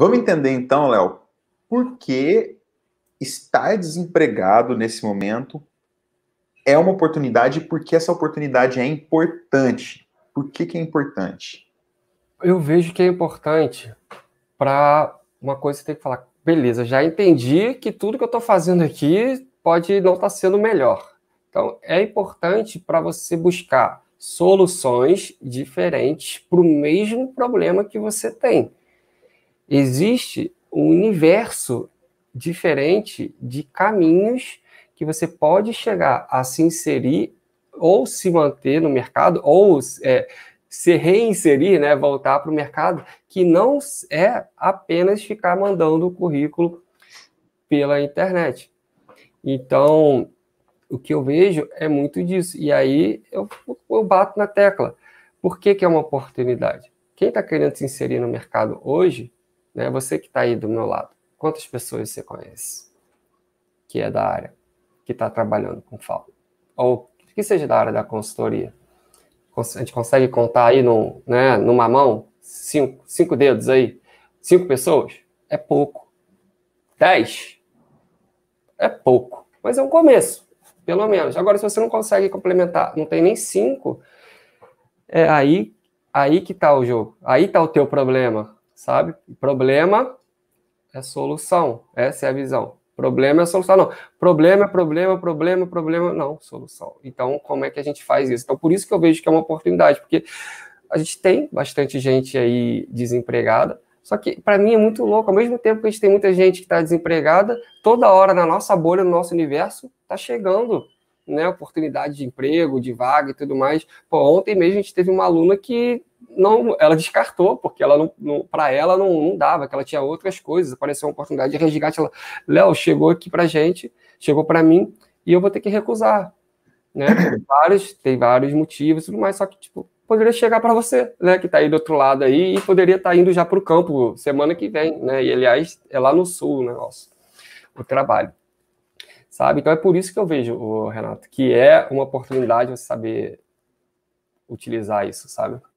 Vamos entender então, Léo, por que estar desempregado nesse momento é uma oportunidade, porque essa oportunidade é importante. Por que, que é importante? Eu vejo que é importante para uma coisa que você tem que falar, beleza, já entendi que tudo que eu estou fazendo aqui pode não estar tá sendo melhor. Então, é importante para você buscar soluções diferentes para o mesmo problema que você tem. Existe um universo diferente de caminhos que você pode chegar a se inserir ou se manter no mercado ou é, se reinserir, né, voltar para o mercado, que não é apenas ficar mandando o currículo pela internet. Então, o que eu vejo é muito disso. E aí eu, eu bato na tecla. Por que, que é uma oportunidade? Quem está querendo se inserir no mercado hoje né? Você que está aí do meu lado, quantas pessoas você conhece que é da área, que está trabalhando com FAO? Ou que seja da área da consultoria? A gente consegue contar aí no, né, numa mão, cinco, cinco dedos aí, cinco pessoas? É pouco. Dez? É pouco. Mas é um começo, pelo menos. Agora, se você não consegue complementar, não tem nem cinco, é aí, aí que está o jogo. Aí está o teu problema sabe? Problema é solução. Essa é a visão. Problema é solução, não. Problema é problema, problema, problema, não, solução. Então, como é que a gente faz isso? Então, por isso que eu vejo que é uma oportunidade, porque a gente tem bastante gente aí desempregada, só que para mim é muito louco, ao mesmo tempo que a gente tem muita gente que está desempregada, toda hora na nossa bolha, no nosso universo, está chegando né, oportunidade de emprego, de vaga e tudo mais. Pô, ontem mesmo a gente teve uma aluna que não, ela descartou, porque ela não, não para ela não, não, dava, que ela tinha outras coisas, apareceu uma oportunidade de resgate. Ela, Léo, chegou aqui para gente, chegou para mim, e eu vou ter que recusar. Né? Tem vários, tem vários motivos e tudo mais, só que, tipo, poderia chegar para você, né, que está aí do outro lado aí, e poderia estar tá indo já para o campo semana que vem, né, e aliás, é lá no sul o negócio, o trabalho, sabe? Então é por isso que eu vejo, Renato, que é uma oportunidade você saber utilizar isso, sabe?